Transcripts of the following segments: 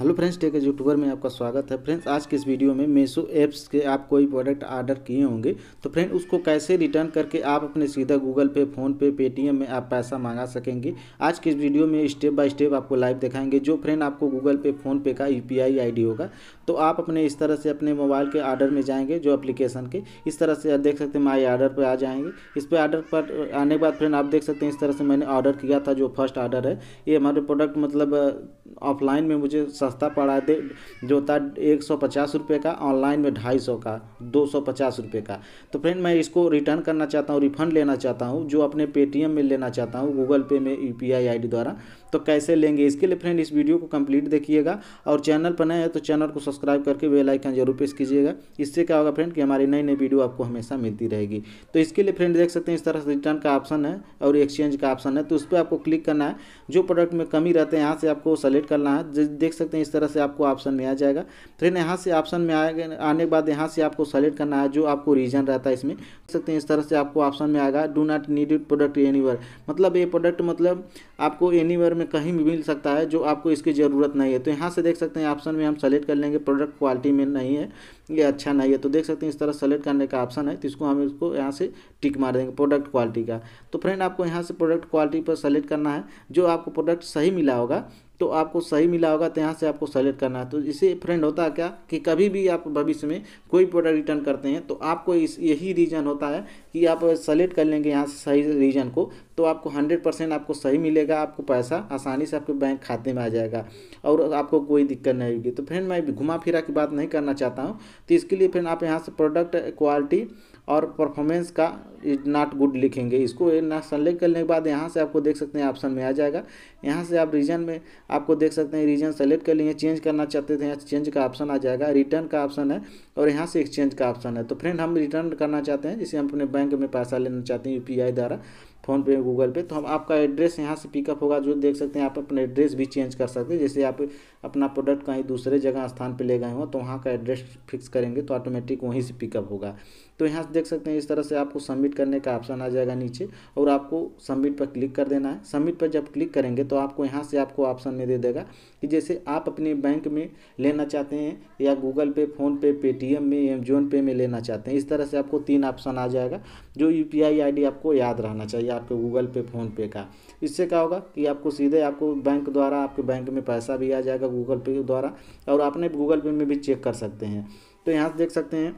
hello friends tech YouTuber में आपका स्वागत है फ्रेंड्स आज के इस वीडियो में मेसो ऐप्स के आप कोई प्रोडक्ट ऑर्डर किए होंगे तो फ्रेंड उसको कैसे रिटर्न करके आप अपने सीधा गूगल पे फोन पे पेटीएम में आप पैसा मंगा सकेंगे आज के इस वीडियो में स्टेप बाय स्टेप आपको लाइव दिखाएंगे जो फ्रेंड आपको गूगल पे फोन पे का यू पी होगा तो आप अपने इस तरह से अपने मोबाइल के आर्डर में जाएंगे जो एप्लीकेशन के इस तरह से आप देख सकते हैं माई आर्डर पर आ जाएंगे इस पर आर्डर पर आने के बाद फ्रेंड आप देख सकते हैं इस तरह से मैंने ऑर्डर किया था जो फर्स्ट ऑर्डर है ये हमारे प्रोडक्ट मतलब ऑफलाइन में मुझे सस्ता पड़ा दे जो था एक सौ पचास रुपये का ऑनलाइन में ढाई सौ का दो सौ पचास रुपये का तो फ्रेंड मैं इसको रिटर्न करना चाहता हूँ रिफंड लेना चाहता हूँ जो अपने पेटीएम में लेना चाहता हूँ गूगल पे में यू पी द्वारा तो कैसे लेंगे इसके लिए फ्रेंड इस वीडियो को कंप्लीट देखिएगा और चैनल पर नए हैं तो चैनल को सब्सक्राइब सब्सक्राइब करके बेल आइकन जरूर प्रेस कीजिएगा इससे क्या होगा फ्रेंड कि हमारी नई नई वीडियो आपको हमेशा मिलती रहेगी तो इसके लिए फ्रेंड देख सकते हैं इस तरह से रिटर्न का ऑप्शन है और एक्सचेंज का ऑप्शन है तो उस पर आपको क्लिक करना है जो प्रोडक्ट में कमी रहते हैं यहाँ से आपको सेलेक्ट करना है देख सकते हैं इस तरह से आपको ऑप्शन में आ जाएगा फ्रेंड यहाँ से ऑप्शन में आएगा आने के बाद यहाँ से आपको सेलेक्ट करना है जो आपको रीजन रहता है इसमें देख सकते हैं इस तरह से आपको ऑप्शन में आएगा do not need product anywhere मतलब ये प्रोडक्ट मतलब आपको एनीवर में कहीं भी मिल सकता है जो आपको इसकी ज़रूरत नहीं है तो यहाँ से देख सकते हैं ऑप्शन में हम सेलेक्ट कर लेंगे प्रोडक्ट क्वालिटी में नहीं है ये अच्छा नहीं है तो देख सकते हैं इस तरह सेलेक्ट करने का ऑप्शन है तो इसको हम इसको यहाँ से टिक मार देंगे प्रोडक्ट क्वालिटी का तो फ्रेंड आपको यहाँ से प्रोडक्ट क्वालिटी पर सेलेक्ट करना है जो आपको प्रोडक्ट सही मिला होगा तो आपको सही मिला होगा तो यहाँ से आपको सेलेक्ट करना है तो इसे फ्रेंड होता है क्या कि कभी भी आप भविष्य में कोई प्रोडक्ट रिटर्न करते हैं तो आपको इस यही रीज़न होता है कि आप सेलेक्ट कर लेंगे यहाँ से सही रीज़न को तो आपको हंड्रेड परसेंट आपको सही मिलेगा आपको पैसा आसानी से आपके बैंक खाते में आ जाएगा और आपको कोई दिक्कत नहीं होगी तो फ्रेंड मैं घुमा फिरा की बात नहीं करना चाहता हूँ तो इसके लिए फ्रेंड आप यहाँ से प्रोडक्ट क्वालिटी और परफॉर्मेंस का इज नॉट गुड लिखेंगे इसको ना सेलेक्ट करने के बाद यहाँ से आपको देख सकते हैं ऑप्शन में आ जाएगा यहाँ से आप रीजन में आपको देख सकते हैं रीजन सेलेक्ट कर लिए चेंज करना चाहते थे यहाँ चेंज का ऑप्शन आ जाएगा रिटर्न का ऑप्शन है और यहाँ से एक्सचेंज का ऑप्शन है तो फ्रेंड हम रिटर्न करना चाहते हैं जिसे हम अपने बैंक में पैसा लेना चाहते हैं यू द्वारा फ़ोनपे गूगल पे तो हम आपका एड्रेस यहाँ से पिकअप होगा जो देख सकते हैं आप अपना एड्रेस भी चेंज कर सकते हैं जैसे आप अपना प्रोडक्ट कहीं दूसरे जगह स्थान पर ले गए हो तो वहाँ का एड्रेस फिक्स करेंगे तो ऑटोमेटिक वहीं से पिकअप होगा तो यहाँ से देख सकते हैं इस तरह से आपको सबमिट करने का ऑप्शन आ जाएगा नीचे और आपको सबमिट पर क्लिक कर देना है सबमिट पर जब क्लिक करेंगे तो आपको यहाँ से आपको ऑप्शन में दे देगा कि जैसे आप अपने बैंक में लेना चाहते हैं या गूगल पे फ़ोनपे पेटीएम में अमेजोन पे में लेना चाहते हैं इस तरह से आपको तीन ऑप्शन आ जाएगा जो यू पी आई आपको याद रहना चाहिए आपके गूगल पे फ़ोनपे का इससे क्या होगा कि आपको सीधे आपको बैंक द्वारा आपके बैंक में पैसा भी आ जाएगा गूगल पे द्वारा और आपने गूगल पे में भी चेक कर सकते हैं तो यहाँ से देख सकते हैं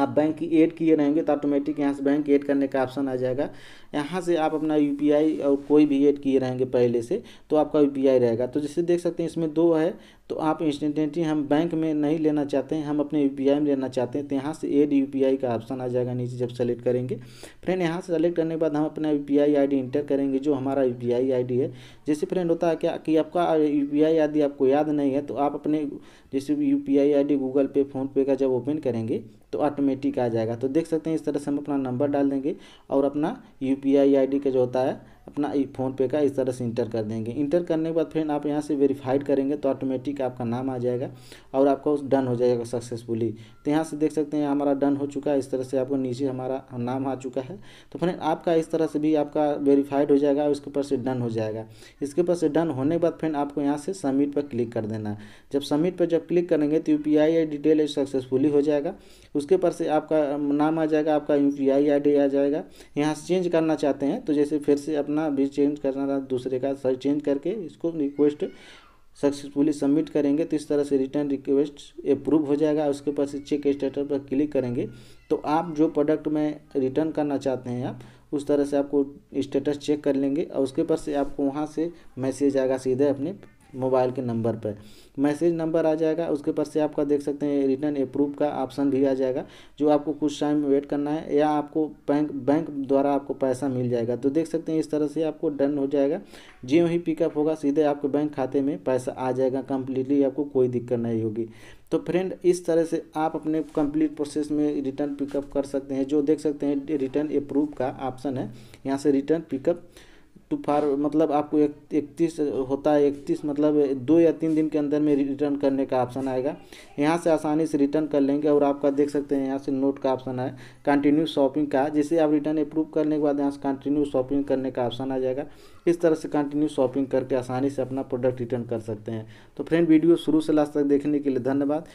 आप बैंक की ऐड किए रहेंगे तो ऑटोमेटिक यहाँ से बैंक ऐड करने का ऑप्शन आ जाएगा यहाँ से आप अपना यूपीआई और कोई भी ऐड किए रहेंगे पहले से तो आपका यूपीआई रहेगा तो जैसे देख सकते हैं इसमें दो है तो आप इंस्टेंटेंटली हम बैंक में नहीं लेना चाहते हैं हम अपने यूपीआई में लेना चाहते हैं तो यहाँ से एड यू का ऑप्शन आ जाएगा नीचे जब सेलेक्ट करेंगे फ्रेंड यहाँ से सेलेक्ट करने के बाद हम अपना यू पी इंटर करेंगे जो हमारा यू पी है जैसे फ्रेंड होता है क्या कि आपका यू पी आपको याद नहीं है तो आप अपने जैसे UPI ID Google Pay PhonePe का जब ओपन करेंगे तो ऑटो ऑटोमेटिक आ जाएगा तो देख सकते हैं इस तरह से हम अपना नंबर डाल देंगे और अपना U P I I D का जो होता है अपना फ़ोन पे का इस तरह से इंटर कर देंगे इंटर करने के बाद फिर आप यहाँ से वेरीफाइड करेंगे तो ऑटोमेटिक आपका नाम आ जाएगा और आपका डन हो जाएगा सक्सेसफुली तो यहाँ से देख सकते हैं हमारा डन हो चुका है इस तरह से आपको नीचे हमारा नाम आ चुका है तो फिर आपका इस तरह से भी आपका वेरीफाइड हो जाएगा और इसके ऊपर से डन हो जाएगा इसके ऊपर से डन होने के बाद फिर आपको यहाँ से सबमिट पर क्लिक कर देना जब सबमिट पर जब क्लिक करेंगे तो U P I detail successfully हो जाएगा उसके ऊपर से आपका नाम आ जाएगा आपका यू पी आई आ जाएगा यहाँ से चेंज करना चाहते हैं तो जैसे फिर से अपना अपना भी चेंज करना रहा दूसरे का सर चेंज करके इसको रिक्वेस्ट सक्सेसफुली सबमिट करेंगे तो इस तरह से रिटर्न रिक्वेस्ट अप्रूव हो जाएगा उसके ऊपर से चेक स्टेटस पर क्लिक करेंगे तो आप जो प्रोडक्ट में रिटर्न करना चाहते हैं आप उस तरह से आपको स्टेटस चेक कर लेंगे और उसके ऊपर से आपको वहाँ से मैसेज आएगा सीधे अपने मोबाइल के नंबर पर मैसेज नंबर आ जाएगा उसके ऊपर से आपका देख सकते हैं रिटर्न अप्रूव का ऑप्शन भी आ जाएगा जो आपको कुछ टाइम वेट करना है या आपको बैंक बैंक द्वारा आपको पैसा मिल जाएगा तो देख सकते हैं इस तरह से आपको डन हो जाएगा जियो ही पिकअप होगा सीधे आपके बैंक खाते में पैसा आ जाएगा कंप्लीटली आपको कोई दिक्कत नहीं होगी तो फ्रेंड इस तरह से आप अपने कंप्लीट प्रोसेस में रिटर्न पिकअप कर सकते हैं जो देख सकते हैं रिटर्न अप्रूव का ऑप्शन है यहाँ से रिटर्न पिकअप टू फार मतलब आपको इकतीस होता है इकतीस मतलब दो या तीन दिन के अंदर में रिटर्न करने का ऑप्शन आएगा यहाँ से आसानी से रिटर्न कर लेंगे और आपका देख सकते हैं यहाँ से नोट का ऑप्शन है कंटिन्यू शॉपिंग का जिसे आप रिटर्न अप्रूव करने के बाद यहाँ से कंटिन्यू शॉपिंग करने का ऑप्शन आ जाएगा इस तरह से कंटिन्यू शॉपिंग करके आसानी से अपना प्रोडक्ट रिटर्न कर सकते हैं तो फ्रेंड वीडियो शुरू से लास्ट तक देखने के लिए धन्यवाद